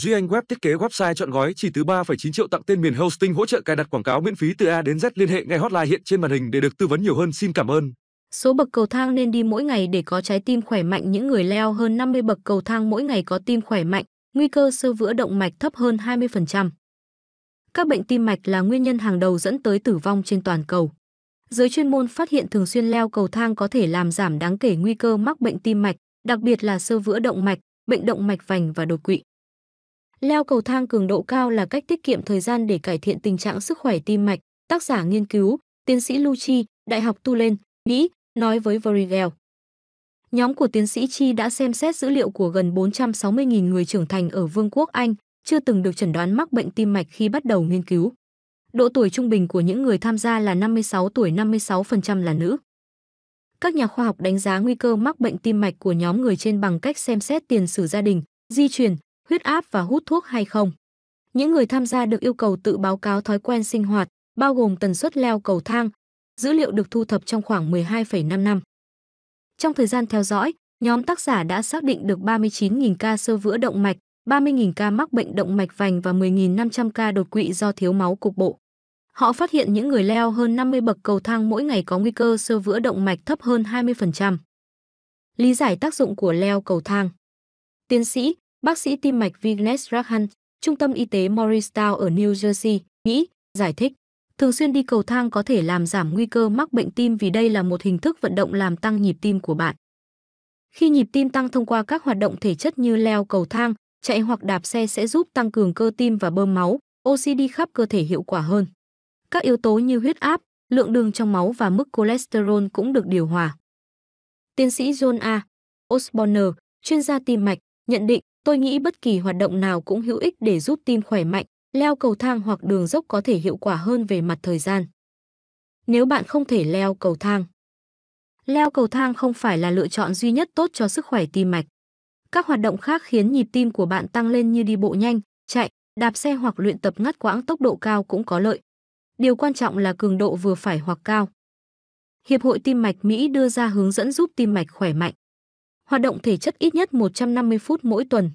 Duy Anh Web thiết kế website chọn gói chỉ từ 3,9 triệu tặng tên miền hosting hỗ trợ cài đặt quảng cáo miễn phí từ A đến Z liên hệ ngay hotline hiện trên màn hình để được tư vấn nhiều hơn. Xin cảm ơn. Số bậc cầu thang nên đi mỗi ngày để có trái tim khỏe mạnh. Những người leo hơn 50 bậc cầu thang mỗi ngày có tim khỏe mạnh, nguy cơ sơ vữa động mạch thấp hơn 20%. Các bệnh tim mạch là nguyên nhân hàng đầu dẫn tới tử vong trên toàn cầu. Giới chuyên môn phát hiện thường xuyên leo cầu thang có thể làm giảm đáng kể nguy cơ mắc bệnh tim mạch, đặc biệt là sơ vữa động mạch, bệnh động mạch vành và đột quỵ. Leo cầu thang cường độ cao là cách tiết kiệm thời gian để cải thiện tình trạng sức khỏe tim mạch, tác giả nghiên cứu, tiến sĩ Luchi, Đại học Tulane, Mỹ, nói với Verigel. Nhóm của tiến sĩ Chi đã xem xét dữ liệu của gần 460.000 người trưởng thành ở Vương quốc Anh, chưa từng được chẩn đoán mắc bệnh tim mạch khi bắt đầu nghiên cứu. Độ tuổi trung bình của những người tham gia là 56 tuổi, 56% là nữ. Các nhà khoa học đánh giá nguy cơ mắc bệnh tim mạch của nhóm người trên bằng cách xem xét tiền sử gia đình, di truyền, huyết áp và hút thuốc hay không. Những người tham gia được yêu cầu tự báo cáo thói quen sinh hoạt, bao gồm tần suất leo cầu thang. Dữ liệu được thu thập trong khoảng 12,5 năm. Trong thời gian theo dõi, nhóm tác giả đã xác định được 39.000 ca sơ vữa động mạch, 30.000 ca mắc bệnh động mạch vành và 10.500 ca đột quỵ do thiếu máu cục bộ. Họ phát hiện những người leo hơn 50 bậc cầu thang mỗi ngày có nguy cơ sơ vữa động mạch thấp hơn 20%. Lý giải tác dụng của leo cầu thang. Tiến sĩ bác sĩ tim mạch Vignesh Rakhan, Trung tâm Y tế Morristown ở New Jersey, Mỹ, giải thích. Thường xuyên đi cầu thang có thể làm giảm nguy cơ mắc bệnh tim vì đây là một hình thức vận động làm tăng nhịp tim của bạn. Khi nhịp tim tăng thông qua các hoạt động thể chất như leo cầu thang, chạy hoặc đạp xe sẽ giúp tăng cường cơ tim và bơm máu, oxy đi khắp cơ thể hiệu quả hơn. Các yếu tố như huyết áp, lượng đường trong máu và mức cholesterol cũng được điều hòa. Tiến sĩ John A. Osborne, chuyên gia tim mạch, nhận định Tôi nghĩ bất kỳ hoạt động nào cũng hữu ích để giúp tim khỏe mạnh, leo cầu thang hoặc đường dốc có thể hiệu quả hơn về mặt thời gian. Nếu bạn không thể leo cầu thang, leo cầu thang không phải là lựa chọn duy nhất tốt cho sức khỏe tim mạch. Các hoạt động khác khiến nhịp tim của bạn tăng lên như đi bộ nhanh, chạy, đạp xe hoặc luyện tập ngắt quãng tốc độ cao cũng có lợi. Điều quan trọng là cường độ vừa phải hoặc cao. Hiệp hội tim mạch Mỹ đưa ra hướng dẫn giúp tim mạch khỏe mạnh hoạt động thể chất ít nhất 150 phút mỗi tuần.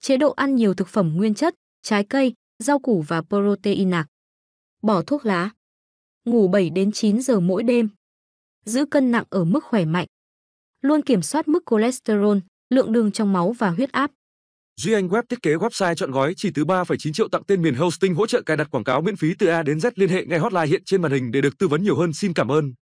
Chế độ ăn nhiều thực phẩm nguyên chất, trái cây, rau củ và protein nạc. Bỏ thuốc lá. Ngủ 7 đến 9 giờ mỗi đêm. Giữ cân nặng ở mức khỏe mạnh. Luôn kiểm soát mức cholesterol, lượng đường trong máu và huyết áp. Duy Anh Web thiết kế website chọn gói chỉ từ 3,9 triệu tặng tên miền hosting hỗ trợ cài đặt quảng cáo miễn phí từ A đến Z liên hệ ngay hotline hiện trên màn hình để được tư vấn nhiều hơn. Xin cảm ơn.